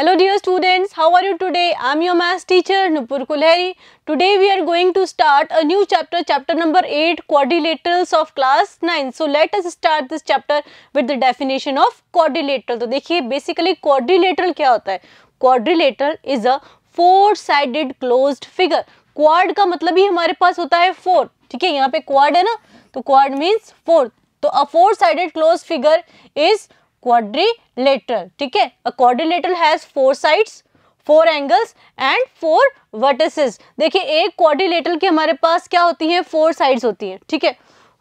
Hello dear students, how are you today? I am your maths teacher Nupur Kulheri. Today we are going to start a new chapter, chapter number 8, quadrilaterals of class 9. So let us start this chapter with the definition of quadrilateral. तो देखिए basically quadrilateral क्या होता है Quadrilateral is a four-sided closed figure. Quad का मतलब ही हमारे पास होता है फोर ठीक है यहाँ पे quad है ना तो quad means four. तो a four-sided closed figure is quadrilateral ठीक है a quadrilateral has four sides four angles and four vertices देखिए एक क्वाड्रिलेटरल के हमारे पास क्या होती है फोर साइड्स होती हैं ठीक है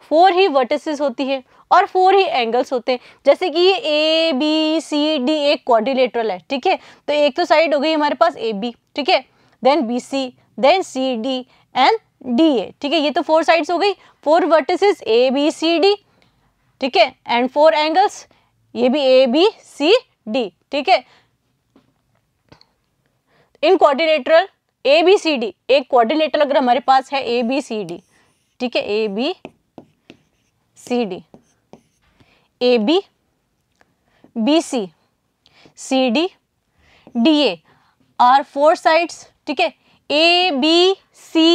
फोर ही वर्टिसेस होती है और फोर ही एंगल्स होते हैं जैसे कि ये ए बी सी डी एक क्वाड्रिलेटरल है ठीक है तो एक तो साइड हो गई हमारे पास ए बी ठीक है then B C then C D and D A ठीक है ये तो फोर साइड्स हो गई four vertices A B C D ठीक है एंड फोर एंगल्स ये भी ए बी सी डी ठीक है इन क्वारिनेटरल ए बी सी डी एक क्वारिनेटर अगर हमारे पास है ए बी सी डी ठीक है A B C D A B B C C D D A are four sides ठीक है A B C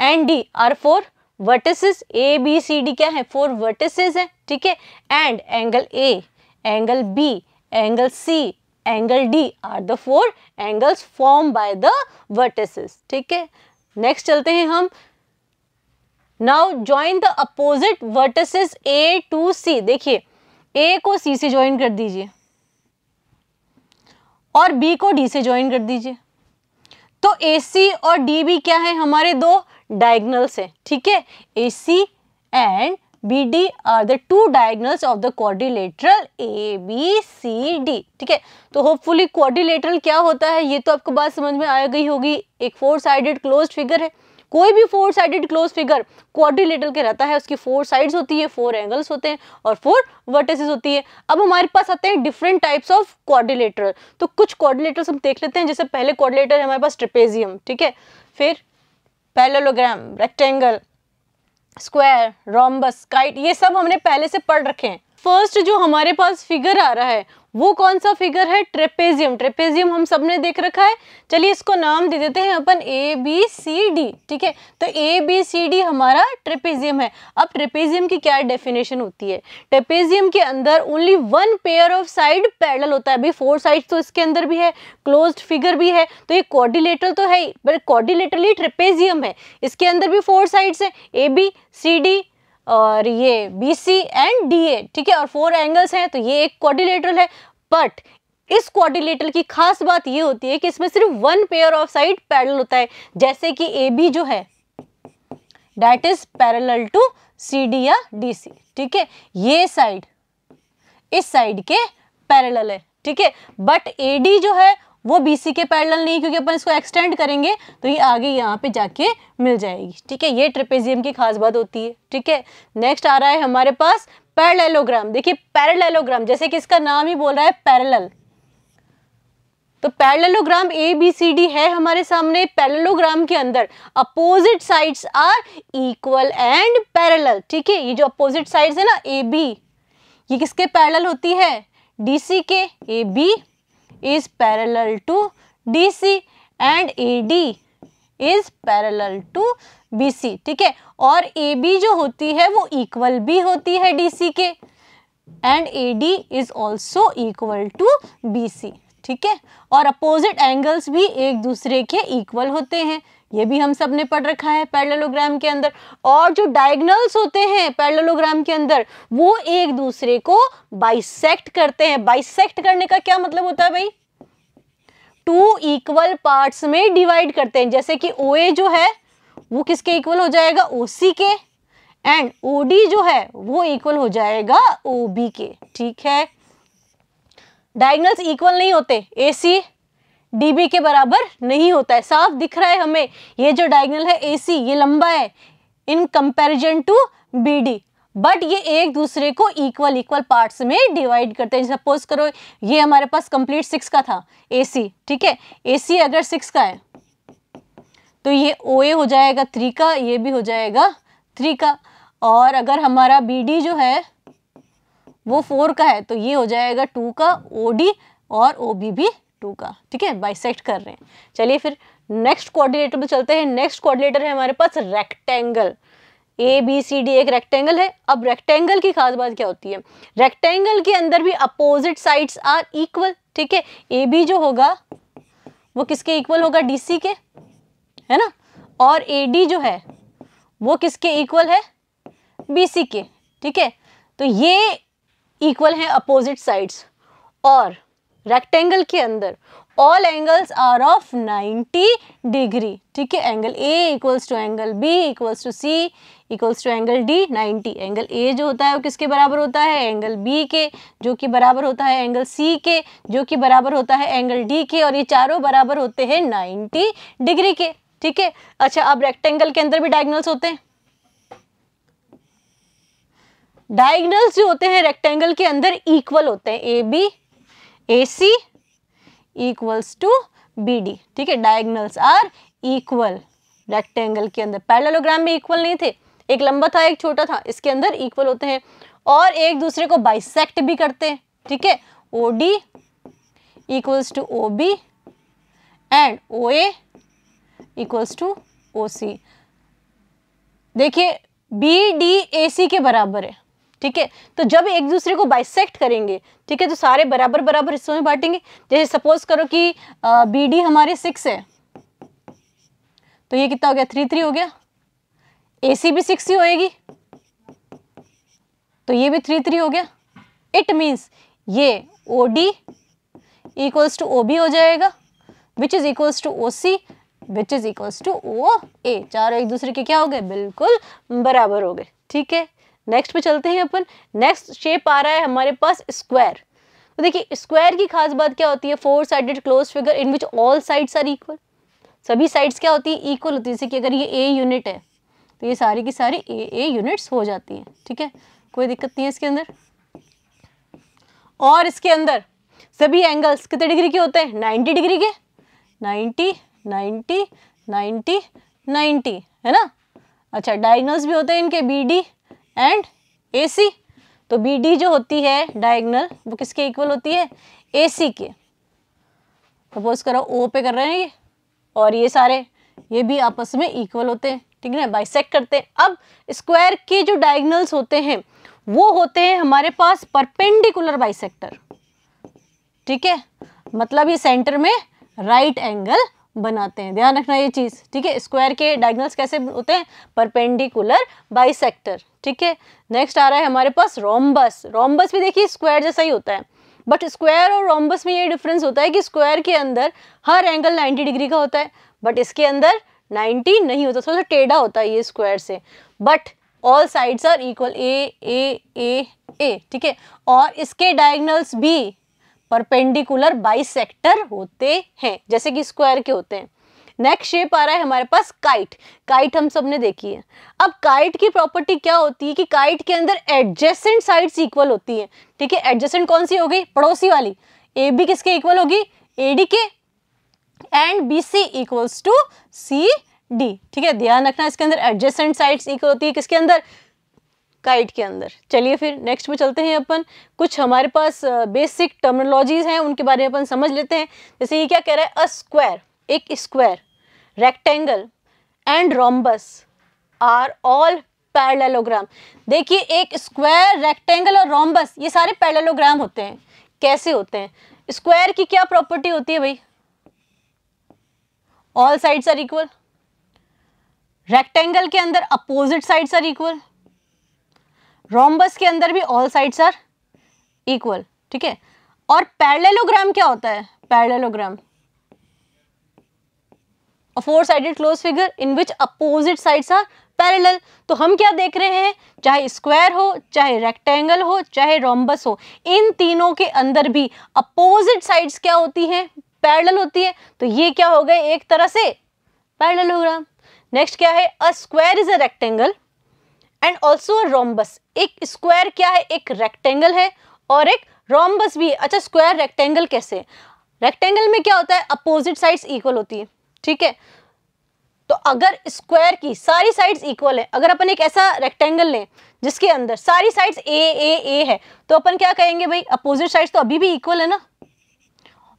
and D are four vertices A B C D क्या है four vertices है ठीक है and angle A angle B angle C angle D are the four angles form by the vertices ठीक है next चलते हैं हम now join the opposite vertices A to सी देखिए ए को सी से ज्वाइन कर दीजिए और बी को डी से ज्वाइन कर दीजिए तो ए सी और डी बी क्या है हमारे दो डायगनल से ठीक है A C and B D are the two diagonals of the quadrilateral A B C D ठीक है तो होपफुली क्वारिलेटरल क्या होता है ये तो आपको बात समझ में आ गई होगी एक फोर साइडेड क्लोज फिगर है कोई भी four sided close figure quadrilateral के रहता है उसकी फोर साइड्स होती है फोर एंगल्स होते हैं और फोर वर्टेसिस होती है अब हमारे पास आते हैं डिफरेंट टाइप्स ऑफ क्वारिलेटर तो कुछ क्वाड्रिलेटर्स हम देख लेते हैं जैसे पहले है हमारे पास ट्रिपेजियम ठीक है फिर parallelogram rectangle square rhombus kite ये सब हमने पहले से पढ़ रखे हैं फर्स्ट जो हमारे पास फिगर आ रहा है वो कौन सा फिगर है ट्रेपेजियम ट्रेपेजियम हम सबने देख रखा है चलिए इसको नाम दे देते हैं अपन ए बी सी डी ठीक है तो ए बी सी डी हमारा ट्रेपेजियम है अब ट्रेपेजियम की क्या डेफिनेशन होती है ट्रेपेजियम के अंदर only one pair of side parallel होता है अभी फोर साइड तो इसके अंदर भी है क्लोज फिगर भी है तो ये कॉर्डिलेटर तो है ही बट कॉर्डिलेटरली ट्रेपेजियम है इसके अंदर भी फोर साइड्स है ए बी सी डी और ये B C and D A ठीक है और फोर एंगल्स हैं तो ये एक क्वारिलेटरल है बट इस क्वारिलेटर की खास बात ये होती है कि इसमें सिर्फ one pair of side parallel होता है जैसे कि ए बी जो है that is parallel to C D या डी सी ठीक है ये साइड इस साइड के पैरल है ठीक है बट ए डी जो है वो बी सी के पैरल नहीं क्योंकि अपन इसको एक्सटेंड करेंगे तो ये आगे यहाँ पे जाके मिल जाएगी ठीक है ये ट्रिपेजियम की खास बात होती है ठीक है नेक्स्ट आ रहा है हमारे पास पैरेललोग्राम देखिए पैरेललोग्राम जैसे कि इसका नाम ही बोल रहा है पैरेलल तो parallelogram A B C D है हमारे सामने पैरेललोग्राम के अंदर opposite sides are equal and parallel ठीक है ये जो अपोजिट साइड्स है ना ए बी ये किसके पैरेलल होती है डी सी के A B is parallel to DC and AD is parallel to BC ठीक है और AB जो होती है वो equal भी होती है DC के and AD is also equal to BC सी ठीक है और अपोजिट एंगल्स भी एक दूसरे के इक्वल होते हैं ये भी हम सब ने पढ़ रखा है पैरेललोग्राम के अंदर और जो डायगनल्स होते हैं पैरेललोग्राम के अंदर वो एक दूसरे को बाइसेक्ट करते हैं बाइसेक्ट करने का क्या मतलब होता है भाई टू इक्वल पार्ट्स में डिवाइड करते हैं जैसे कि ओ जो है वो किसके इक्वल हो जाएगा ओ के एंड ओ जो है वो इक्वल हो जाएगा ओ के ठीक है डायगनल्स इक्वल नहीं होते ए सी डी के बराबर नहीं होता है साफ दिख रहा है हमें ये जो डायगनल है ए सी ये लंबा है in comparison to B D but ये एक दूसरे को इक्वल इक्वल पार्ट्स में डिवाइड करते हैं सपोज करो ये हमारे पास कंप्लीट सिक्स का था ए सी ठीक है ए सी अगर सिक्स का है तो ये ओ ए हो जाएगा थ्री का ये भी हो जाएगा थ्री का और अगर हमारा बी डी जो है वो फोर का है तो ये हो जाएगा टू का ओ डी और ओ बी भी टू का ठीक है बाइसेक्ट कर रहे हैं चलिए फिर नेक्स्ट कोऑर्डिनेटर पे चलते हैं नेक्स्ट कोऑर्डिनेटर है हमारे पास rectangle A B C D एक रेक्टेंगल है अब रेक्टेंगल की खास बात क्या होती है रेक्टेंगल के अंदर भी अपोजिट साइड्स आर इक्वल ठीक है ए बी जो होगा वो किसके इक्वल होगा डी सी के है ना और ए डी जो है वो किसके इक्वल है बी सी के ठीक है तो ये इक्वल हैं अपोजिट साइड्स और रेक्टेंगल के अंदर all angles are of 90 degree ठीक है angle A equals to angle B equals to C equals to angle D 90 angle A जो होता है वो किसके बराबर होता है एंगल बी के जो कि बराबर होता है एंगल सी के जो कि बराबर होता है एंगल डी के और ये चारों बराबर होते हैं 90 डिग्री के ठीक है अच्छा अब रेक्टेंगल के अंदर भी डायग्नल्स होते हैं डायगनल्स जो होते हैं रेक्टेंगल के अंदर इक्वल होते हैं A B A C equals to B D ठीक है डायगनल्स आर इक्वल रेक्टेंगल के अंदर पैरेललोग्राम में इक्वल नहीं थे एक लंबा था एक छोटा था इसके अंदर इक्वल होते हैं और एक दूसरे को बाइसेक्ट भी करते हैं ठीक है O D equals to O B and O A equals to O C देखिए बी डी ए सी के बराबर है ठीक है तो जब एक दूसरे को बाइसेक्ट करेंगे ठीक है तो सारे बराबर बराबर हिस्सों में बांटेंगे जैसे सपोज करो कि बी डी हमारे सिक्स है तो ये कितना हो गया थ्री थ्री हो गया ए सी भी सिक्स ही होएगी तो ये भी थ्री थ्री हो गया इट मीन्स ये O D equals to O B हो जाएगा which is equals to O C which is equals to O A चारों एक दूसरे के क्या हो गए बिल्कुल बराबर हो गए ठीक है नेक्स्ट पे चलते हैं अपन नेक्स्ट शेप आ रहा है हमारे पास स्क्वायर तो देखिए स्क्वायर की खास बात क्या होती है four sided close figure in which all sides are equal सभी साइड्स क्या होती है इक्वल होती है जैसे कि अगर ये ए यूनिट है तो ये सारी की सारी ए ए यूनिट्स हो जाती हैं ठीक है कोई दिक्कत नहीं है इसके अंदर और इसके अंदर सभी एंगल्स कितने डिग्री के होते हैं नाइन्टी डिग्री के नाइन्टी नाइन्टी नाइन्टी नाइन्टी है ना अच्छा डायगनल्स भी होते हैं इनके B D and A C तो बी डी जो होती है डायगनल वो किसके इक्वल होती है ए सी के सपोज करो ओ पे कर रहे हैं ये और ये सारे ये भी आपस में इक्वल होते हैं ठीक है बाइसेक करते हैं अब स्क्वायर के जो डायगनल्स होते हैं वो होते हैं हमारे पास परपेंडिकुलर बाइसेक्टर ठीक है मतलब ये सेंटर में राइट एंगल बनाते हैं ध्यान रखना ये चीज़ ठीक है स्क्वायर के डायगनल्स कैसे होते हैं परपेंडिकुलर सेक्टर ठीक है नेक्स्ट आ रहा है हमारे पास रोम्बस रोम्बस भी देखिए स्क्वायर जैसा ही होता है बट स्क्वायर और रोम्बस में ये डिफरेंस होता है कि स्क्वायर के अंदर हर एंगल 90 डिग्री का होता है बट इसके अंदर 90 नहीं होता थोड़ा सा टेढ़ा होता है ये स्क्वायर से but all sides are equal A A A A ठीक है और इसके डायगनल्स भी परपेंडिकुलर बाइसेक्टर होते हैं जैसे कि स्क्वायर के होते हैं नेक्स्ट शेप आ रहा है हमारे पास काइट काइट हम सब ने देखी है अब काइट की प्रॉपर्टी क्या होती है कि काइट के अंदर एडजेसेंट साइड्स इक्वल होती हैं ठीक है एडजेसेंट कौन सी हो गई पड़ोसी वाली ए बी किसके इक्वल होगी ए डी के and B C equals to C D ठीक है ध्यान रखना इसके अंदर एडजेसेंट साइड्स इक्वल होती है किसके अंदर काइट के अंदर चलिए फिर नेक्स्ट में चलते हैं अपन कुछ हमारे पास बेसिक टर्मिनोलॉजीज हैं उनके बारे में अपन समझ लेते हैं जैसे ये क्या कह रहा है अ स्क्वायर एक square rectangle and rhombus are all parallelogram देखिए एक स्क्वायर रेक्टेंगल और रोम्बस ये सारे पैरेललोग्राम होते हैं कैसे होते हैं स्क्वायर की क्या प्रॉपर्टी होती है भाई all sides are equal rectangle के अंदर opposite sides are equal rhombus के अंदर भी ऑल साइड्स आर इक्वल ठीक है और पैरेललोग्राम क्या होता है parallelogram a four sided close figure in which opposite sides are parallel तो हम क्या देख रहे हैं चाहे स्क्वायर हो चाहे रेक्टेंगल हो चाहे रोम्बस हो इन तीनों के अंदर भी अपोजिट साइड्स क्या होती हैं पैरेलल होती है तो ये क्या हो गए एक तरह से पैरेललोग्राम नेक्स्ट क्या है a square is a rectangle and also rhombus एक स्क्वायर क्या है एक रेक्टेंगल है और एक रोम्बस भी है अच्छा स्क्वायर रेक्टेंगल कैसे रेक्टेंगल में क्या होता है अपोजिट साइड्स इक्वल होती है ठीक है तो अगर स्क्वायर की सारी साइड्स इक्वल है अगर अपन एक ऐसा रेक्टेंगल लें जिसके अंदर सारी साइड्स ए ए ए है तो अपन क्या कहेंगे भाई अपोजिट साइड्स तो अभी भी इक्वल है ना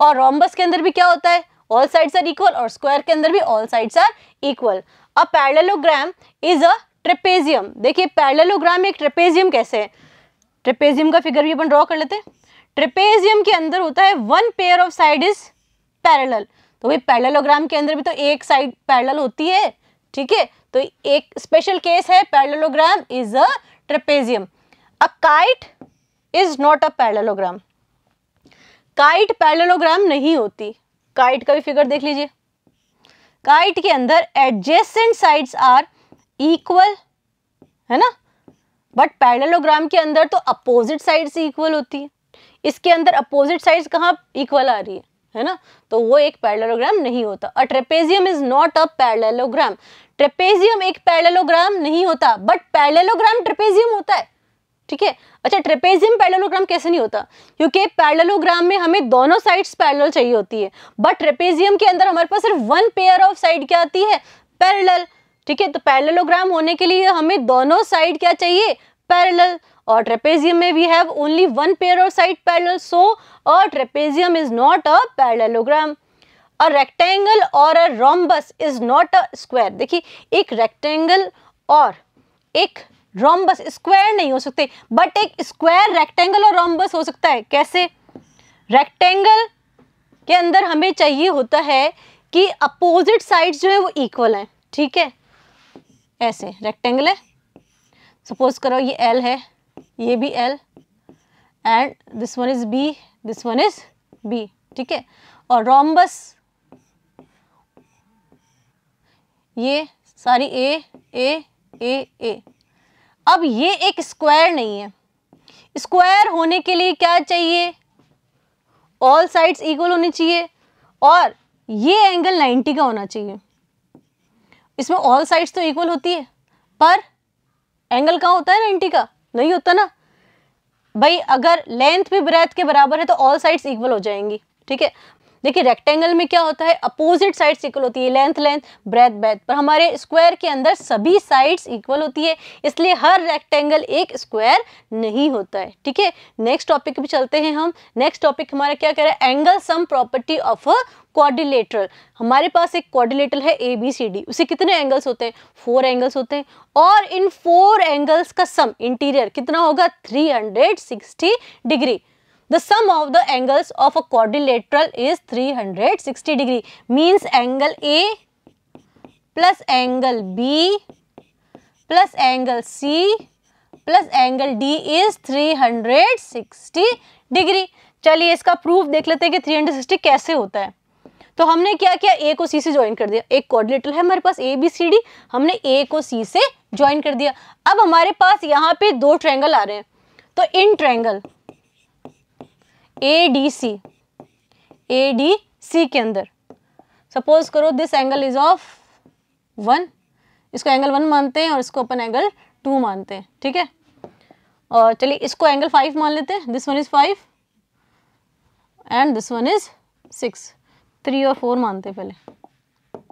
और रोम्बस के अंदर भी क्या होता है ऑल साइड्स आर इक्वल और स्क्वायर के अंदर भी all sides are equal a parallelogram is a trapezium देखिए पैरेललोग्राम एक ट्रेपेजियम कैसे है ट्रेपेजियम का फिगर भी अपन ड्रॉ कर लेते हैं ट्रेपेजियम के अंदर होता है one pair of side is parallel तो भाई पैरेललोग्राम के अंदर भी तो एक साइड पैरेलल होती है ठीक है तो एक स्पेशल केस है parallelogram is a trapezium a kite is not a parallelogram kite parallelogram नहीं होती काइट का भी फिगर देख लीजिए काइट के अंदर एडजेसेंट साइड्स आर इक्वल है ना बट पैरेललोग्राम के अंदर तो अपोजिट साइड्स इक्वल होती है इसके अंदर अपोजिट साइड्स कहाँ इक्वल आ रही है है ना तो वो एक पैरेललोग्राम नहीं होता a trapezium is not a parallelogram trapezium एक पैरेललोग्राम नहीं होता बट पैरेललोग्राम ट्रेपेजियम होता है ठीक है अच्छा ट्रेपेजियम पैरेललोग्राम कैसे नहीं होता क्योंकि पैरेललोग्राम में हमें दोनों साइड्स पैरेलल चाहिए होती है बट ट्रेपेजियम के अंदर हमारे पास सिर्फ वन पेयर ऑफ साइड क्या आती है पैरेलल ठीक है तो पैरेलोग्राम होने के लिए हमें दोनों साइड क्या चाहिए पैरेलल और ट्रेपेजियम में we have only one pair of side parallel so a trapezium is not a parallelogram a rectangle और a rhombus is not a square देखिए एक रेक्टेंगल और एक रोम्बस स्क्वायर नहीं हो सकते बट एक स्क्वायर रेक्टेंगल और रोम्बस हो सकता है कैसे रेक्टेंगल के अंदर हमें चाहिए होता है कि अपोजिट साइड जो है वो इक्वल हैं ठीक है ऐसे रेक्टेंगल है सपोज करो ये एल है ये भी L and this one is B this one is B ठीक है और रोम्बस ये सारी ए ए ए ए अब ये एक स्क्वायर नहीं है स्क्वायर होने के लिए क्या चाहिए ऑल साइड्स इक्वल होने चाहिए और ये एंगल 90 का होना चाहिए इसमें ऑल साइड्स तो इक्वल होती है पर एंगल कहाँ होता है नाइन्टी का नहीं होता ना भाई अगर लेंथ भी ब्रेथ के बराबर है तो ऑल साइड्स इक्वल हो जाएंगी ठीक है देखिए रेक्टेंगल में क्या होता है अपोजिट साइड्स इक्वल होती है लेंथ लेंथ ब्रेथ ब्रेथ पर हमारे स्क्वायर के अंदर सभी साइड्स इक्वल होती है इसलिए हर रेक्टेंगल एक स्क्वायर नहीं होता है ठीक है नेक्स्ट टॉपिक पे चलते हैं हम नेक्स्ट टॉपिक हमारा क्या कह रहा है angle sum property of a quadrilateral हमारे पास एक क्वाड्रिलेटरल है ए बी सी डी उसे कितने एंगल्स होते हैं फोर एंगल्स होते हैं और इन फोर एंगल्स का सम इंटीरियर कितना होगा 360 degree the sum of the angles of a quadrilateral is 360 degree means angle A plus angle B plus angle C plus angle D is 360 degree चलिए इसका प्रूफ देख लेते हैं कि 360 कैसे होता है तो हमने क्या किया ए को सी से ज्वाइन कर दिया एक कोऑर्डिनेटर है हमारे पास ए बी सी डी हमने ए को सी से ज्वाइन कर दिया अब हमारे पास यहाँ पे दो ट्रैंगल आ रहे हैं तो in triangle A D C A D C के अंदर सपोज करो this angle is of one इसको एंगल वन मानते हैं और इसको अपन एंगल टू मानते हैं ठीक है और चलिए इसको एंगल फाइव मान लेते हैं this one is five and this one is six three और फोर मानते हैं पहले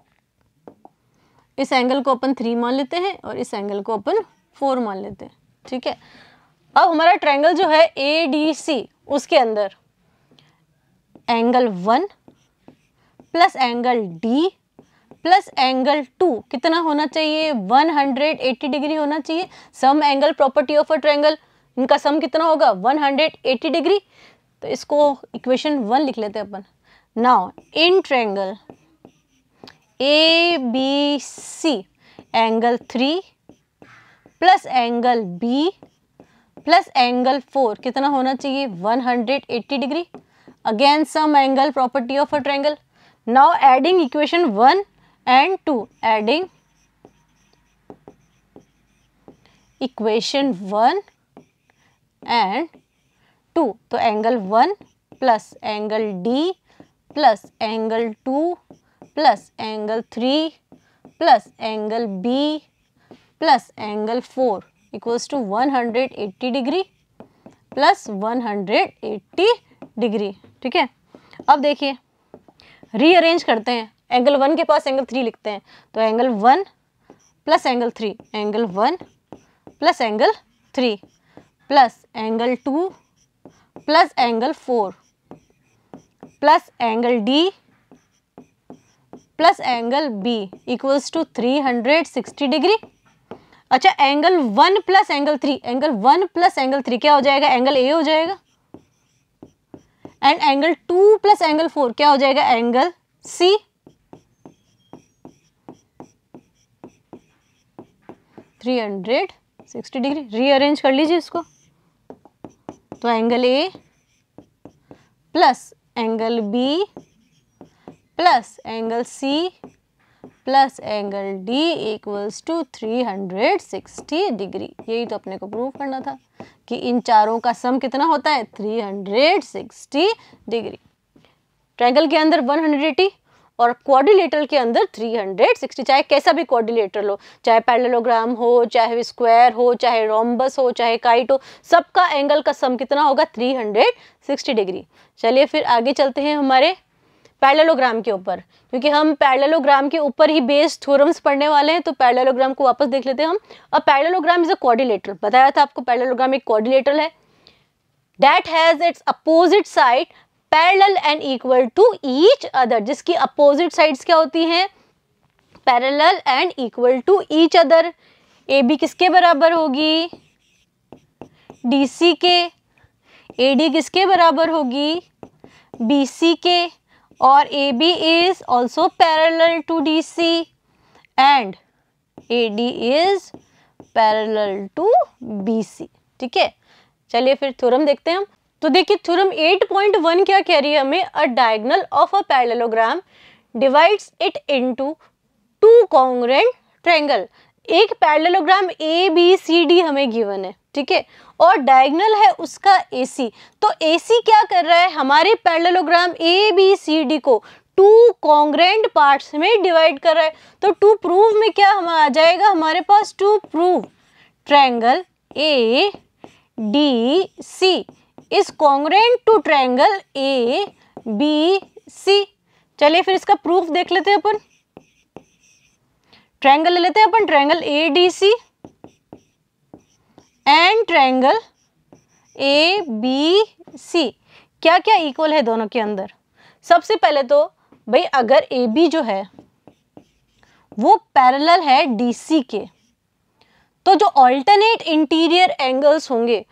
इस एंगल को अपन थ्री मान लेते हैं और इस एंगल को अपन फोर मान लेते हैं ठीक है अब हमारा ट्रायंगल जो है ए डी सी उसके अंदर angle one plus angle D plus angle two कितना होना चाहिए 180 डिग्री होना चाहिए sum angle property of a triangle इनका सम कितना होगा 180 डिग्री तो इसको इक्वेशन वन लिख लेते हैं अपन now in triangle A B C angle three plus angle B plus angle four कितना होना चाहिए 180 degree again sum angle property of a triangle now adding equation one and two adding equation one and two तो angle one plus angle D plus angle two plus angle three plus angle B plus angle four equals to 180 degree plus 180 degree ठीक है अब देखिए rearrange करते हैं angle one के पास angle three लिखते हैं तो angle one plus angle three angle one plus angle three plus angle two plus angle four plus angle D plus angle B equals to 360 degree अच्छा angle one plus angle three angle one plus angle three क्या हो जाएगा angle A हो जाएगा and angle two plus angle four क्या हो जाएगा angle C three hundred sixty degree rearrange कर लीजिए इसको तो angle A plus angle B plus angle C plus angle D equals to 360 degree यही तो अपने को प्रूव करना था कि इन चारों का सम कितना होता है 360 डिग्री ट्रैंगल के अंदर 180 और क्वाड्रिलेटरल के अंदर 360 चाहे कैसा भी क्वारिलेटर हो चाहे पैरेललोग्राम हो चाहे स्क्वायर हो चाहे रोम्बस हो चाहे काइट हो सबका एंगल का सम कितना होगा 360 डिग्री चलिए फिर आगे चलते हैं हमारे पैरेललोग्राम के ऊपर क्योंकि हम पैरेललोग्राम के ऊपर ही बेस्ड थ्योरम्स पढ़ने वाले हैं तो पैरेललोग्राम को वापस देख लेते हैं हम अब पैरेललोग्राम इज अ कोऑर्डिनेटर बताया था आपको पैरेललोग्राम एक कोऑर्डिनेटर है that has its opposite side parallel and equal to each other जिसकी अपोजिट साइड्स क्या होती हैं parallel and equal to each other A B किसके बराबर होगी डी सी के ए डी किसके बराबर होगी बी सी के और parallel to D C and A D is parallel to B C ठीक है चलिए फिर थ्योरम देखते हैं हम तो देखिए थ्योरम 8.1 क्या कह रही है हमें a diagonal of a parallelogram divides it into two congruent triangle एक parallelogram A B C D हमें गिवन है ठीक है और डायगनल है उसका ए सी तो ए सी क्या कर रहा है हमारे parallelogram A B C D को टू कॉन्ग्रेंट पार्ट्स में डिवाइड कर रहा है तो टू प्रूव में क्या हम आ जाएगा हमारे पास to prove triangle A D C is congruent to triangle A B C चलिए फिर इसका प्रूफ देख लेते हैं अपन ट्रायंगल ले लेते हैं अपन triangle A D C and triangle A B C क्या क्या इक्वल है दोनों के अंदर सबसे पहले तो भाई अगर ए बी जो है वो पैरेलल है डी सी के तो जो ऑल्टरनेट इंटीरियर एंगल्स होंगे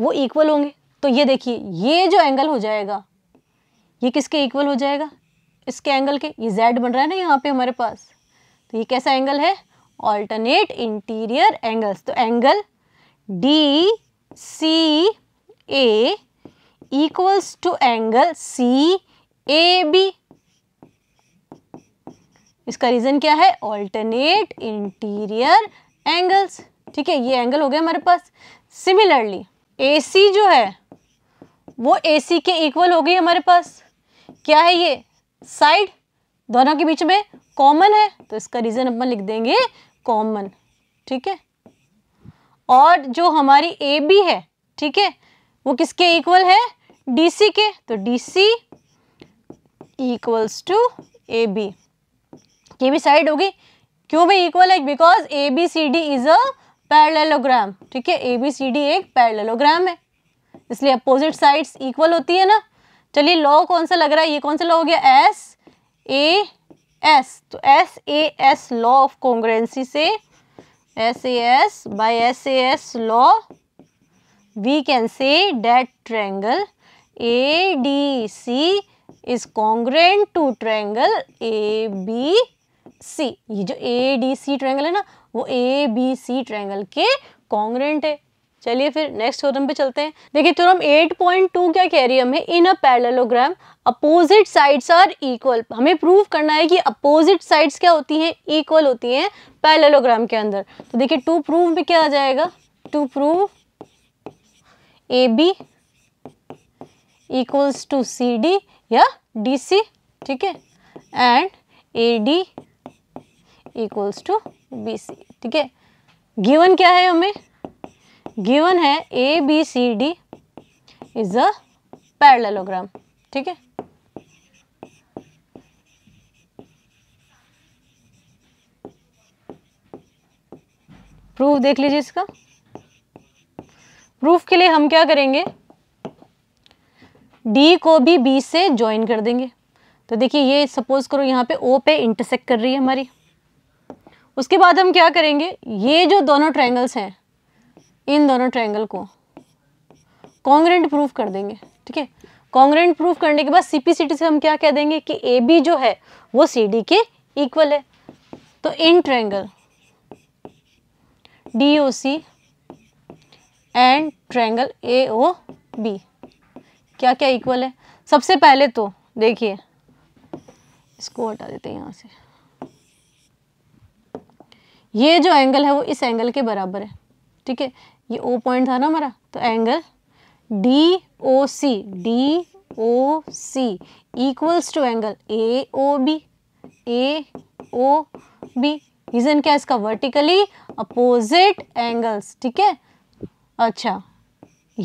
वो इक्वल होंगे तो ये देखिए ये जो एंगल हो जाएगा ये किसके इक्वल हो जाएगा इसके एंगल के ये जेड बन रहा है ना यहाँ पे हमारे पास तो ये कैसा एंगल है ऑल्टरनेट इंटीरियर एंगल्स तो angle D C A equals to angle C A B इसका रीज़न क्या है ऑल्टरनेट इंटीरियर एंगल्स ठीक है ये एंगल हो गया हमारे पास सिमिलरली ए सी जो है वो ए सी के इक्वल हो गई हमारे पास क्या है ये साइड दोनों के बीच में कॉमन है तो इसका रीज़न अपन लिख देंगे कॉमन ठीक है और जो हमारी ए बी है ठीक है वो किसके इक्वल है डी सी के तो D C equals to A B ये भी साइड होगी क्यों भाई इक्वल है because A B C D is a parallelogram ठीक है ए बी सी डी एक पैरेललोग्राम है इसलिए अपोजिट साइड्स इक्वल होती है ना चलिए लॉ कौन सा लग रहा है ये कौन सा लॉ हो गया एस ए एस तो S A S law of congruency से S A S by S A S law we can say that triangle A D C is congruent to triangle A B C ये जो A D C triangle है ना वो A B C triangle के congruent है चलिए फिर next theorem पे चलते हैं देखिए थ्योरम 8.2 क्या कह रही है हमें in a parallelogram opposite sides are equal हमें प्रूव करना है कि अपोजिट साइड्स क्या होती हैं इक्वल होती हैं पैलेलोग्राम के अंदर तो देखिए टू प्रूव में क्या आ जाएगा to prove A B equals to C D या डी सी ठीक है and A D equals to B C ठीक है गिवन क्या है हमें गिवन है A B C D is a parallelogram ठीक है प्रूफ देख लीजिए इसका प्रूफ के लिए हम क्या करेंगे डी को भी बी से ज्वाइन कर देंगे तो देखिए ये सपोज करो यहाँ पे ओ पे इंटरसेक्ट कर रही है हमारी उसके बाद हम क्या करेंगे ये जो दोनों ट्रायंगल्स हैं इन दोनों ट्रायंगल को कॉन्ग्रेंट प्रूफ कर देंगे ठीक है कॉन्ग्रेंट प्रूफ करने के बाद सीपीसीटी से हम क्या कह देंगे कि ए बी जो है वो सी डी के इक्वल है तो in triangle D O C and triangle A O B क्या क्या इक्वल है सबसे पहले तो देखिए इसको हटा देते हैं यहाँ से ये जो एंगल है वो इस एंगल के बराबर है ठीक है ये ओ पॉइंट था ना हमारा तो angle D O C D O C equals to angle A O B A O B reason क्या इसका वर्टिकली अपोजिट एंगल्स ठीक है अच्छा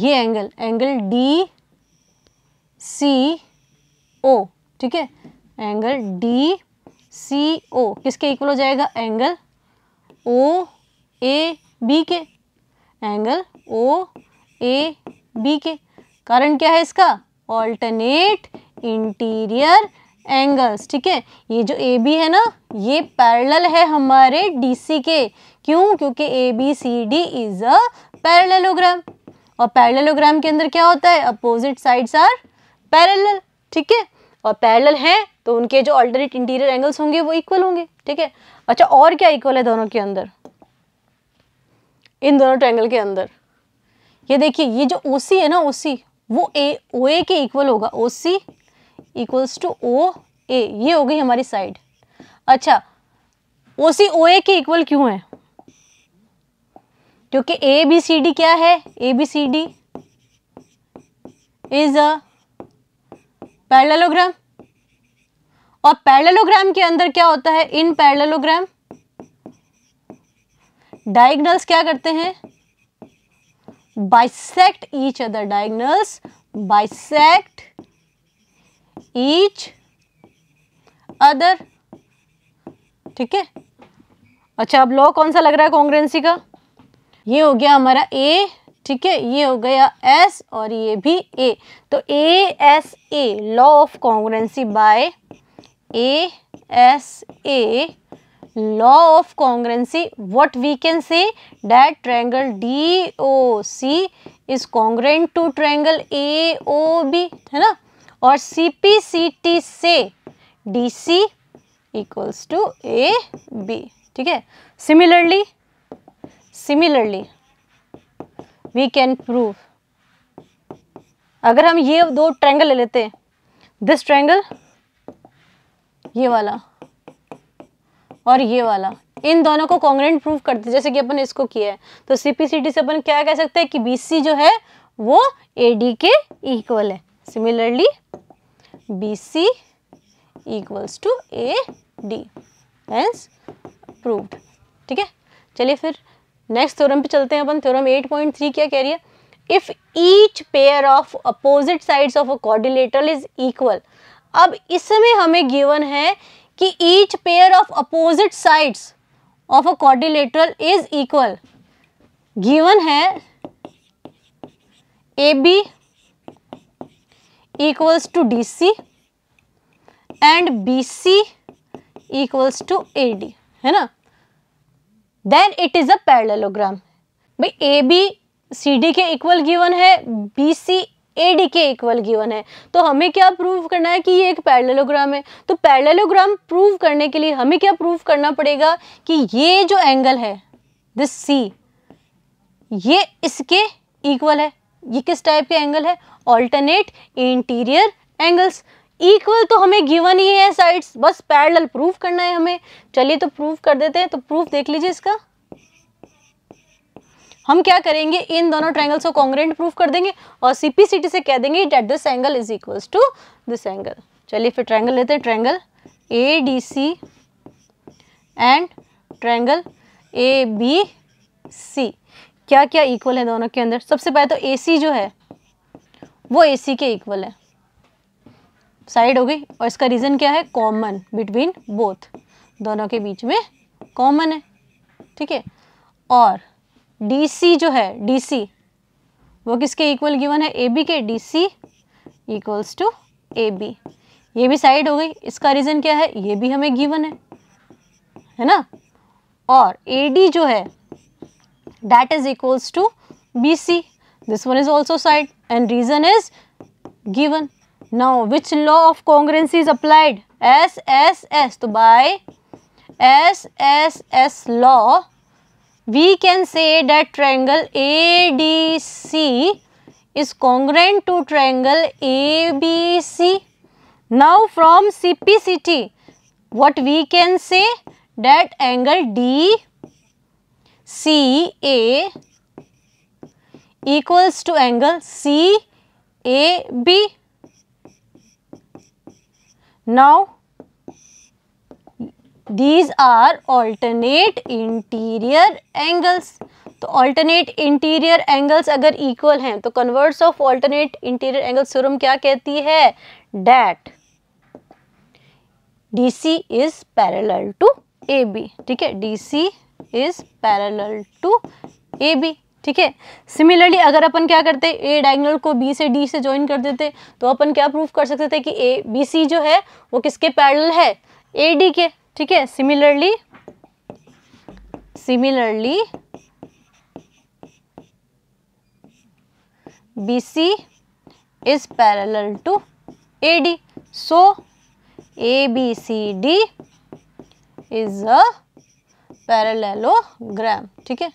ये angle angle D C O ठीक है एंगल डी सी ओ किसके इक्वल हो जाएगा एंगल ओ ए बी के एंगल ओ ए बी के कारण क्या है इसका ऑल्टरनेट इंटीरियर एंगल्स ठीक है ये जो ए बी है ना ये पैरेलल है हमारे डी सी के क्यों क्योंकि A B C D is a parallelogram और पैरेललोग्राम के अंदर क्या होता है अपोजिट साइड्स आर पैरेलल ठीक है और पैरेलल है तो उनके जो ऑल्टरनेट इंटीरियर एंगल्स होंगे वो इक्वल होंगे ठीक है अच्छा और क्या इक्वल है दोनों के अंदर इन दोनों ट्रैंगल के अंदर ये देखिए ये जो ओ सी है ना ओ सी वो ए ओ ए के इक्वल होगा ओ सी इक्वल्स टू ओ ए ये हो गई हमारी साइड अच्छा ओ सी ओ ए के इक्वल क्यों है क्योंकि ए बी सी डी क्या है A B C D is a parallelogram और पैरलोग्राम के अंदर क्या होता है इन पैरलोग्राम डायग्नल्स क्या करते हैं bisect each other diagonals bisect each other ठीक है अच्छा अब लॉ कौन सा लग रहा है कॉन्ग्रेंसी का ये हो गया हमारा ए ठीक है ये हो गया एस और ये भी ए तो A S A law of congruency by A S A law of congruency what we can say that triangle DOC is congruent to triangle AOB है ना और CPCT से DC equals to AB ठीक है similarly similarly we can prove अगर हम ये दो ट्रायंगल ले लेते हैं दिस ट्रायंगल ये वाला और ये वाला इन दोनों को कॉन्ग्रेंट प्रूफ करते हैं जैसे कि अपन इसको किया है तो सीपीसीटी से अपन क्या कह सकते हैं कि बीसी जो है वो एडी के इक्वल है similarly BC equals to A D hence proved ठीक है चलिए फिर नेक्स्ट थ्योरम पे चलते हैं अपन थ्योरम 8.3 क्या कह रही है if each pair of opposite sides of a quadrilateral is equal अब इसमें हमें गिवन है कि each pair of opposite sides of a quadrilateral is equal given है A B equals to D C and B C equals to A D है ना then it is a parallelogram भाई A B C D के equal given है B C A D के equal given है तो हमें क्या प्रूव करना है कि ये एक पैरेललोग्राम है तो पैरेललोग्राम प्रूव करने के लिए हमें क्या प्रूव करना पड़ेगा कि ये जो एंगल है दिस सी ये इसके इक्वल है ये किस टाइप के एंगल है ऑल्टरनेट इंटीरियर एंगल्स इक्वल तो हमें गिवन ही है साइड्स बस पैरेलल प्रूफ करना है हमें चलिए तो प्रूफ कर देते हैं तो प्रूफ देख लीजिए इसका हम क्या करेंगे इन दोनों ट्राइंगल्स को कॉन्ग्रेंट प्रूफ कर देंगे और सीपीसीटी से कह देंगे that this angle is equals to this angle चलिए फिर ट्राइंगल लेते हैं triangle A D C and triangle A B C क्या क्या इक्वल है दोनों के अंदर सबसे पहले तो ए सी जो है वो ए सी के इक्वल है साइड हो गई और इसका रीज़न क्या है कॉमन बिटवीन बोथ दोनों के बीच में कॉमन है ठीक है और डी जो है डी वो किसके इक्वल गिवन है ए बी के D C equals to A B ये भी साइड हो गई इसका रीज़न क्या है ये भी हमें गिवन है है ना और ए डी जो है that is equals to B C this one is also side and reason is given now which law of congruence is applied S S S तो by S S S law we can say that triangle ADC is congruent to triangle ABC. Now from CPCT, what we can say that angle DCA equals to angle CAB. Now these are alternate interior angles तो alternate interior angles अगर equal हैं तो converse of alternate interior angle theorem क्या कहती है that D C is parallel to A B ठीक है D C is parallel to A B ठीक है सिमिलरली अगर अपन क्या करते ए डायगनल को बी से डी से ज्वाइन कर देते तो अपन क्या प्रूफ कर सकते थे कि ए बी सी जो है वो किसके पैरल है ए डी के ठीक है similarly similarly A D so A B C D is a parallelogram ठीक है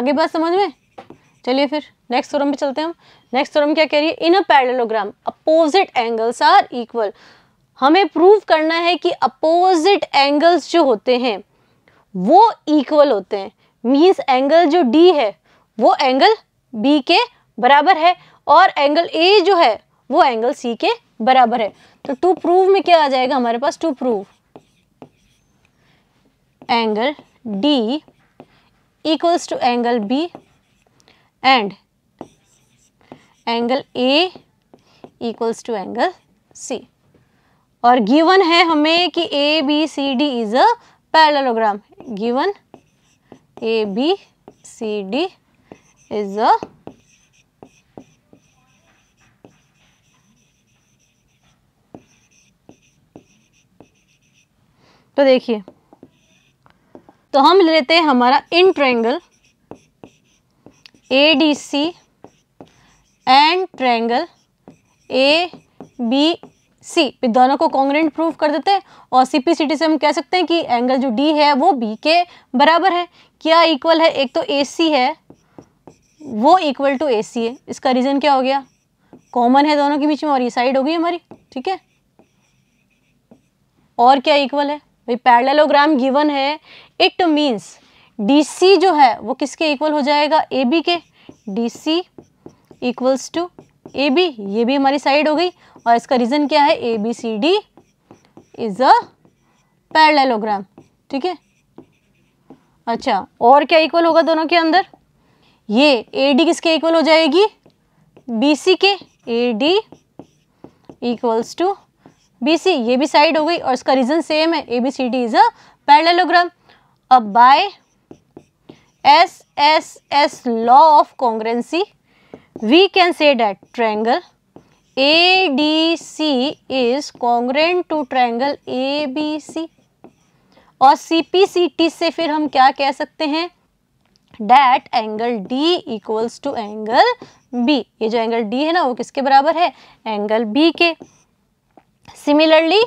आगे बात समझ में चलिए फिर नेक्स्ट थ्योरम पे चलते हैं हम नेक्स्ट थ्योरम क्या कह रही है in a parallelogram opposite angles are equal हमें प्रूव करना है कि अपोजिट एंगल्स जो होते हैं वो इक्वल होते हैं मीन्स एंगल जो डी है वो एंगल बी के बराबर है और एंगल ए जो है वो एंगल सी के बराबर है तो टू प्रूव में क्या आ जाएगा हमारे पास to prove angle D equals to angle B and angle A equals to angle C और गिवन है हमें कि A B C D is a parallelogram given A B C D is a तो देखिए तो हम लेते हैं हमारा in triangle A D C and triangle A B C दोनों को कॉन्ग्रेंट प्रूफ कर देते हैं और सी टी से हम कह सकते हैं कि एंगल जो डी है वो बी के बराबर है क्या इक्वल है एक तो ए सी है वो इक्वल टू ए सी है इसका रीज़न क्या हो गया कॉमन है दोनों के बीच में और ये साइड हो गई हमारी ठीक है और क्या इक्वल है भाई पैरलोग्राम गिवन है इट मीन्स डी सी जो है वो किसके इक्वल हो जाएगा ए बी के D C equals to A B ये भी हमारी साइड हो गई और इसका रीज़न क्या है A B C D is a parallelogram ठीक है अच्छा और क्या इक्वल होगा दोनों के अंदर ये ए डी किसके इक्वल हो जाएगी बी सी के A D equals to B C ये भी साइड हो गई और इसका रीज़न सेम है A B C D is a parallelogram अब by S S S law of congruency we can say that triangle A D C is congruent to triangle A B C और C C P T से फिर हम क्या कह सकते हैं that angle D equals to angle B ये जो एंगल डी है ना वो किसके बराबर है एंगल बी के similarly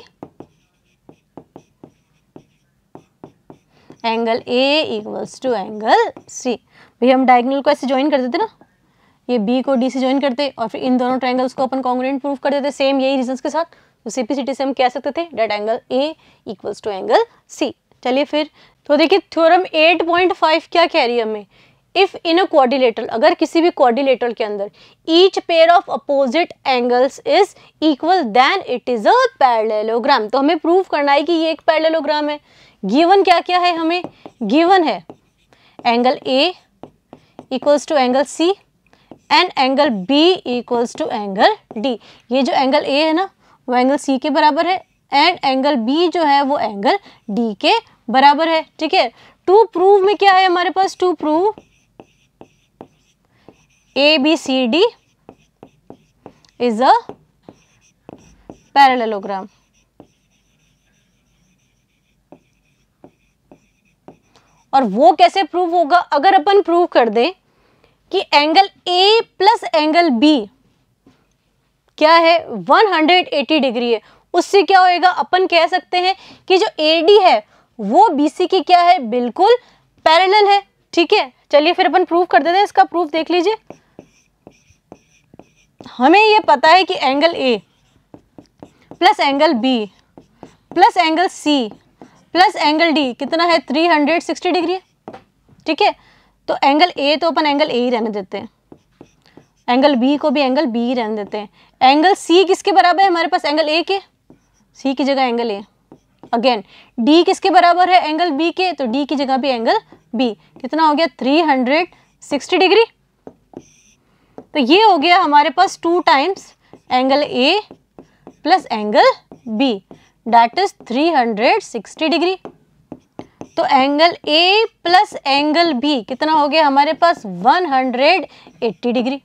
angle A equals to angle C भैया हम डायगनल को ऐसे ज्वाइन कर देते ना ये बी को डी से ज्वाइन करते और फिर इन दोनों ट्राइंगल्स को अपन कॉन्ग्रेंट प्रूफ कर देते सेम यही रीजन के साथ तो सीपीसीटी से हम कह सकते थे that angle A equals to angle C चलिए फिर तो देखिए थ्योरम 8.5 क्या कह रही है हमें इफ़ इन अ क्वारिलेटरल अगर किसी भी क्वारिलेटरल के अंदर each pair of opposite angles is equal then it is a parallelogram तो हमें प्रूव करना है कि ये एक पैरेललोग्राम है गिवन क्या क्या है हमें गिवन है angle A equals to angle C and angle B equals to angle D ये जो एंगल ए है ना वो एंगल सी के बराबर है एंड एंगल बी जो है वो एंगल डी के बराबर है ठीक है टू प्रूव में क्या है हमारे पास to prove A B C D is a parallelogram और वो कैसे प्रूव होगा अगर अपन प्रूव कर दें कि angle A plus angle B क्या है 180 डिग्री है उससे क्या होएगा अपन कह सकते हैं कि जो ए डी है वो बी सी की क्या है बिल्कुल पैरेलल है ठीक है चलिए फिर अपन प्रूफ कर देते हैं इसका प्रूफ देख लीजिए हमें ये पता है कि angle A plus angle B plus angle C plus angle D कितना है 360 डिग्री ठीक है तो एंगल ए तो अपन एंगल ए ही रहने देते हैं एंगल बी को भी एंगल बी ही रहने देते हैं एंगल सी किसके बराबर है हमारे पास एंगल ए के सी की जगह एंगल ए अगेन डी किसके बराबर है एंगल बी के तो डी की जगह भी एंगल बी कितना हो गया थ्री हंड्रेड सिक्सटी डिग्री तो ये हो गया हमारे पास two times angle A plus angle B that is three hundred sixty degree तो angle A plus angle B कितना हो गया हमारे पास 180 डिग्री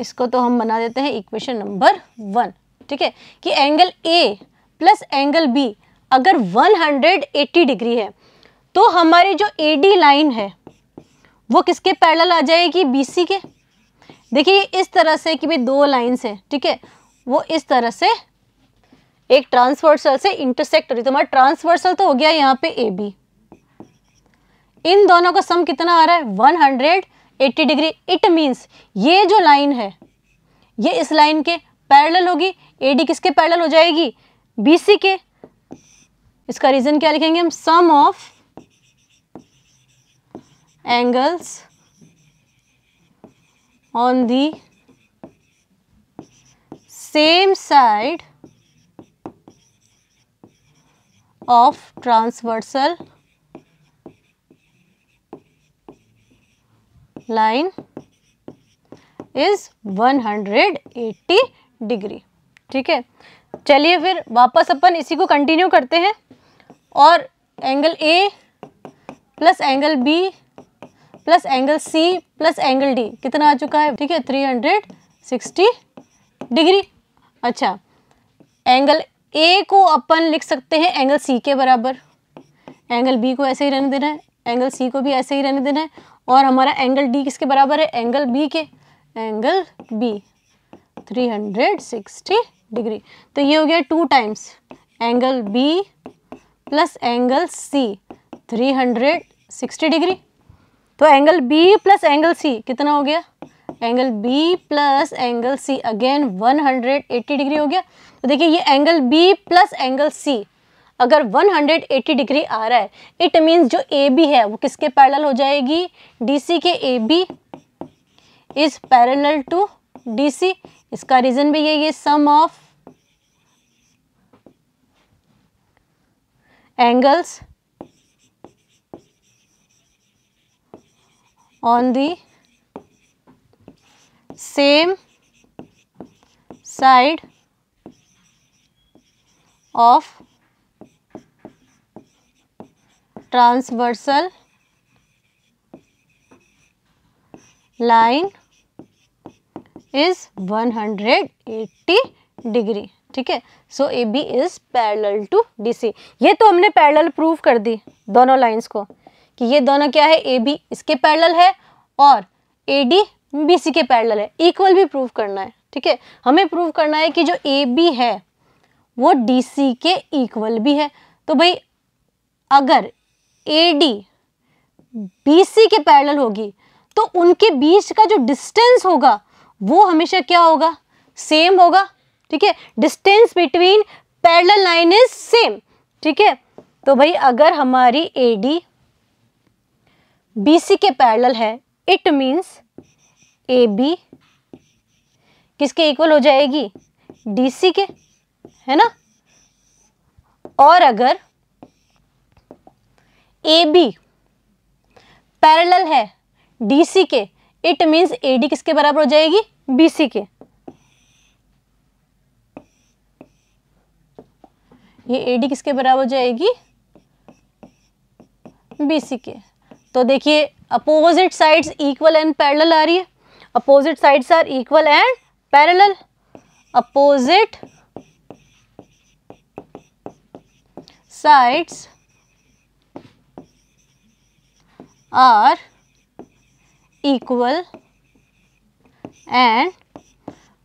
इसको तो हम बना देते हैं इक्वेशन नंबर वन ठीक है कि angle A plus angle B अगर 180 डिग्री है तो हमारी जो ए डी लाइन है वो किसके पैरेलल आ जाएगी बी सी के देखिए इस तरह से कि भाई दो लाइन्स हैं ठीक है वो इस तरह से एक ट्रांसवर्सल से इंटरसेक्ट हो रही तो हमारा ट्रांसवर्सल तो हो गया यहाँ पे ए बी इन दोनों का सम कितना आ रहा है 180 डिग्री इट मीन्स ये जो लाइन है ये इस लाइन के पैरेलल होगी एडी किसके पैरेलल हो जाएगी बीसी के इसका रीज़न क्या लिखेंगे हम sum of angles on the same side of transversal line is 180 degree ठीक है चलिए फिर वापस अपन इसी को कंटिन्यू करते हैं और angle A plus angle B plus angle C plus angle D कितना आ चुका है ठीक है 360 डिग्री अच्छा एंगल ए को अपन लिख सकते हैं एंगल सी के बराबर एंगल बी को ऐसे ही रहने देना है एंगल सी को भी ऐसे ही रहने देना है और हमारा एंगल डी किसके बराबर है एंगल बी के एंगल बी 360 डिग्री तो ये हो गया two times angle B plus angle C 360 degree तो angle B plus angle C कितना हो गया angle B plus angle C again 180 degree हो गया तो देखिए ये angle B plus angle C अगर 180 डिग्री आ रहा है इट मीन्स जो ए बी है वो किसके पैरल हो जाएगी डी सी के A B is parallel to D C इसका रीज़न भी यही है sum of angles on the same side of transversal line is 180 degree ठीक है so A B is parallel to D C ये तो हमने पैरल प्रूव कर दी दोनों लाइंस को कि ये दोनों क्या है ए बी इसके पैरल है और ए डी बी सी के पैरल है इक्वल भी प्रूव करना है ठीक है हमें प्रूव करना है कि जो ए बी है वो डी सी के इक्वल भी है तो भाई अगर ए डी बी सी के पैरेलल होगी तो उनके बीच का जो डिस्टेंस होगा वो हमेशा क्या होगा सेम होगा ठीक है distance between parallel line is same ठीक है तो भाई अगर हमारी ए डी बी सी के पैरेलल है इट मीन्स ए बी किसके इक्वल हो जाएगी डी सी के है ना और अगर ए बी पैरल है डी सी के इट मीन्स ए डी किसके बराबर हो जाएगी बी सी के ये ए डी किसके बराबर हो जाएगी बी सी के तो देखिए opposite sides equal and parallel आ रही है opposite sides are equal and parallel opposite sides are equal and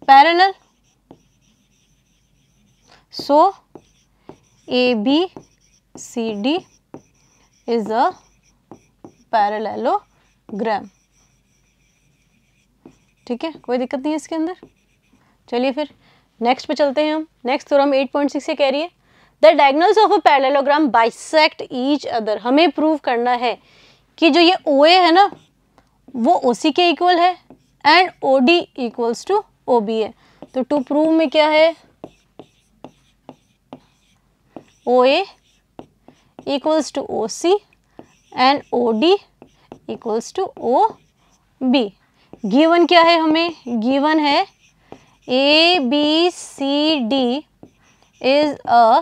parallel so A B C D is a parallelogram ठीक है कोई दिक्कत नहीं है इसके अंदर चलिए फिर नेक्स्ट पे चलते हैं हम नेक्स्ट थ्योरम 8.6 से कह रही है the diagonals of a parallelogram bisect each other हमें प्रूव करना है कि जो ये ओ है ना वो ओ के इक्वल है and O D equals to O B है तो टू प्रूव में क्या है O A equals to O C and O D equals to O B given क्या है हमें गिवन है A B C D is a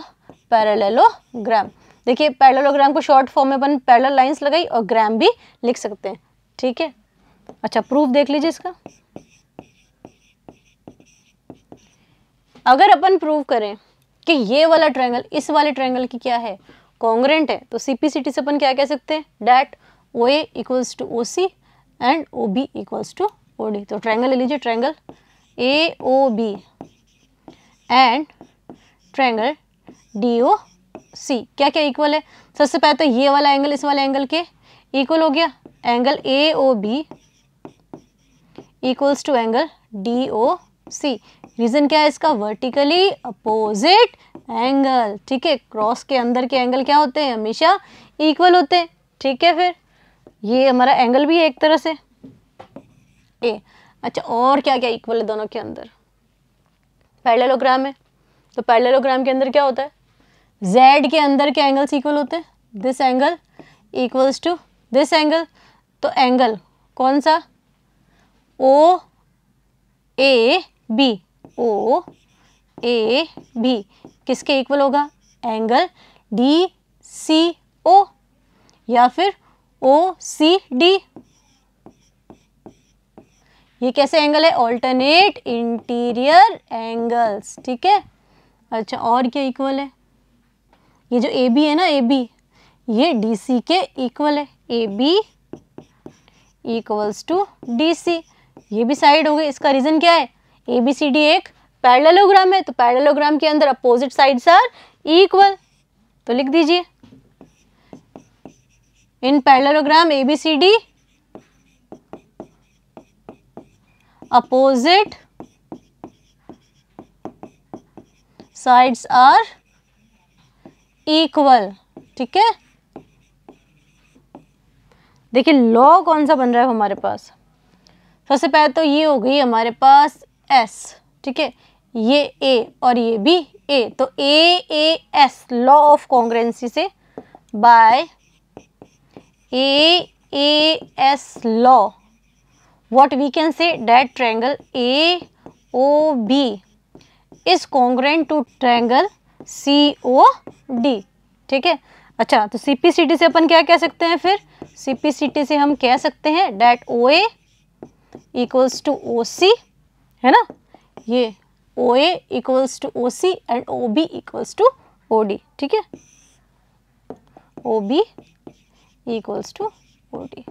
parallelogram देखिए पैरलोग्राम को शॉर्ट फॉर्म में अपन पैरल लाइन्स लगाई और ग्राम भी लिख सकते हैं ठीक है अच्छा प्रूफ देख लीजिए इसका अगर अपन प्रूव करें कि ये वाला ट्रायंगल इस वाले ट्रायंगल की क्या है कॉन्ग्रेंट है तो टी से अपन क्या कह सकते हैं that O equals to O C and O B equals to O D तो ट्रायंगल ले लीजिए triangle A O B and triangle D O C क्या क्या इक्वल है सबसे पहले तो ये वाला एंगल इस वाले एंगल के इक्वल हो गया angle A O B equals to angle D O C reason क्या है इसका वर्टिकली अपोजिट एंगल ठीक है क्रॉस के अंदर के एंगल क्या होते हैं हमेशा इक्वल होते हैं ठीक है फिर ये हमारा एंगल भी है एक तरह से ए अच्छा और क्या क्या इक्वल है दोनों के अंदर पैरेललोग्राम है तो पैरेललोग्राम के अंदर क्या होता है जेड के अंदर के एंगल्स इक्वल होते हैं this angle equals to this angle तो एंगल कौन सा O A B O A B किसके इक्वल होगा एंगल डी सी ओ या फिर ओ सी डी ये कैसे एंगल है ऑल्टरनेट इंटीरियर एंगल्स ठीक है अच्छा और क्या इक्वल है ये जो ए बी है ना ए बी ये डी सी के इक्वल है A B equals to D C ये भी साइड हो गई इसका रीज़न क्या है ए बी सी डी एक पैरेललोग्राम है तो पैरेललोग्राम के अंदर अपोजिट साइड्स आर इक्वल तो लिख दीजिए in parallelogram A B C D opposite sides are equal ठीक है देखिए लॉ कौन सा बन रहा है हमारे पास सबसे पहले तो ये हो गई हमारे पास एस ठीक है ये ए और ये भी ए तो A A S law of congruency से by A A S law we can say that triangle A O B is congruent to triangle C O D ठीक है अच्छा तो सी पी सी टी से अपन क्या कह सकते हैं फिर सी पी सी टी से हम कह सकते हैं that O A equals to O C है ना ये O A equals to O C and O B equals to O D ठीक है O B equals to O D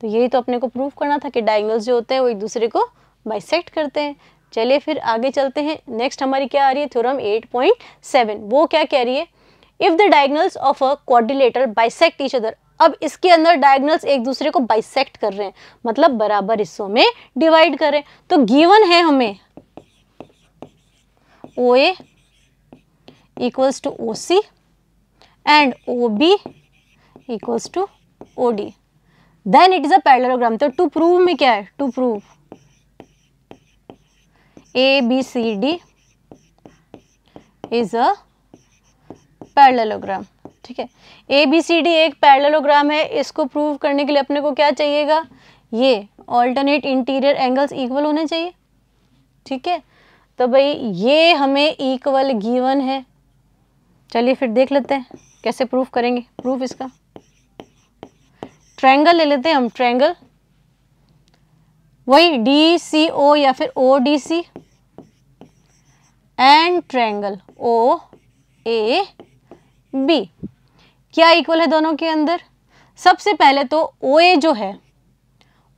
तो यही तो अपने को प्रूव करना था कि डाइंगल्स जो होते हैं वो एक दूसरे को बाइसेक्ट करते हैं चलिए फिर आगे चलते हैं नेक्स्ट हमारी क्या आ रही है थ्योरम 8.7 वो क्या कह रही है if the diagonals of a quadrilateral bisect each other अब इसके अंदर डायगनल्स एक दूसरे को बाइसेक्ट कर रहे हैं मतलब बराबर हिस्सों में डिवाइड कर रहे हैं तो गिवन है हमें O equals to O C and O B equals to O D then it is a parallelogram तो टू प्रूव में क्या है to prove A B C D is a parallelogram ठीक है ए बी सी डी एक parallelogram है इसको prove करने के लिए अपने को क्या चाहिएगा ये ऑल्टरनेट इंटीरियर एंगल्स इक्वल होने चाहिए ठीक है तो भाई ये हमें इक्वल गिवन है चलिए फिर देख लेते हैं कैसे प्रूफ करेंगे प्रूफ इसका ट्रायंगल ले लेते हैं हम ट्रायंगल वही डी सी ओ या फिर O D C and triangle O A B क्या इक्वल है दोनों के अंदर सबसे पहले तो ओ ए जो है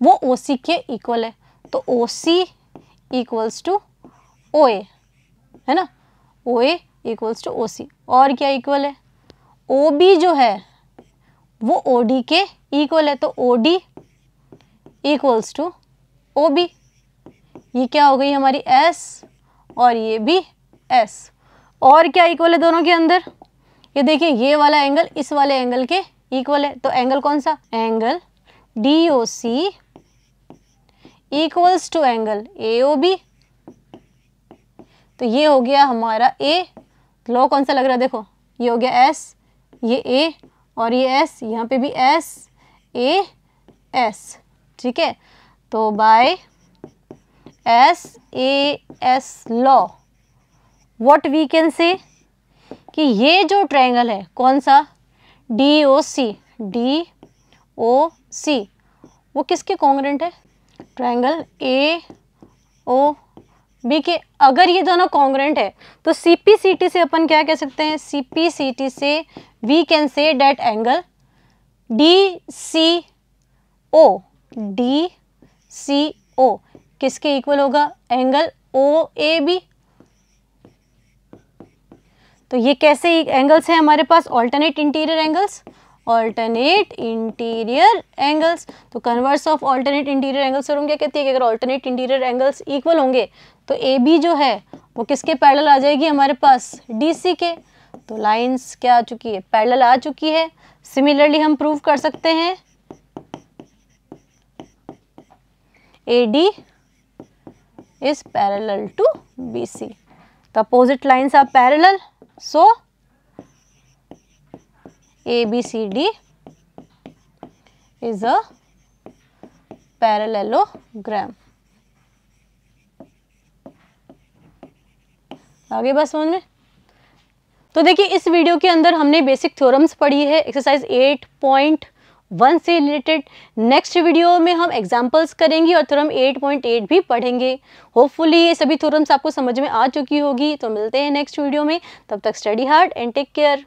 वो ओ सी के इक्वल है तो ओ सी इक्वल्स टू ओ ए है ना ओ ए इक्वल्स टू ओ सी और क्या इक्वल है ओ बी जो है वो ओ डी के इक्वल है तो O D equals to O B ये क्या हो गई हमारी एस और ये भी एस और क्या इक्वल है दोनों के अंदर ये देखिए ये वाला एंगल इस वाले एंगल के इक्वल है तो एंगल कौन सा angle D O C equals to angle A O B तो ये हो गया हमारा ए लो कौन सा लग रहा है देखो ये हो गया एस ये ए और ये एस यहाँ पे भी एस ए एस ठीक है तो by S A S law what we can say कि ये जो ट्रायंगल है कौन सा D O C D O सी वो किसके कॉन्ग्रेंट है ट्रायंगल ए ओ बी के अगर ये दोनों कॉन्ग्रेंट है तो सी पी सी टी से अपन क्या कह सकते हैं सी पी सी टी से we can say that angle D C O D C O किसके इक्वल होगा एंगल ओ ए बी तो ये कैसे एंगल्स हैं हमारे पास alternate interior angles alternate interior angles तो converse of alternate interior angles और हम क्या कहती है कि अगर ऑल्टरनेट इंटीरियर एंगल्स इक्वल होंगे तो ए बी जो है वो किसके पैरेलल आ जाएगी हमारे पास डी सी के तो लाइंस क्या आ चुकी है पैरेलल आ चुकी है सिमिलरली हम प्रूव कर सकते हैं A D is parallel to BC. The opposite lines are parallel. So, ABCD is a parallelogram. आगे बस समझ में तो देखिए इस वीडियो के अंदर हमने बेसिक थ्योरम्स पढ़ी है एक्सरसाइज 8.1 वन से रिलेटेड नेक्स्ट वीडियो में हम एग्जाम्पल्स करेंगे और पॉइंट 8.8 भी पढ़ेंगे होपफुली ये सभी थोरम्स आपको समझ में आ चुकी होगी तो मिलते हैं नेक्स्ट वीडियो में तब तक study hard and take care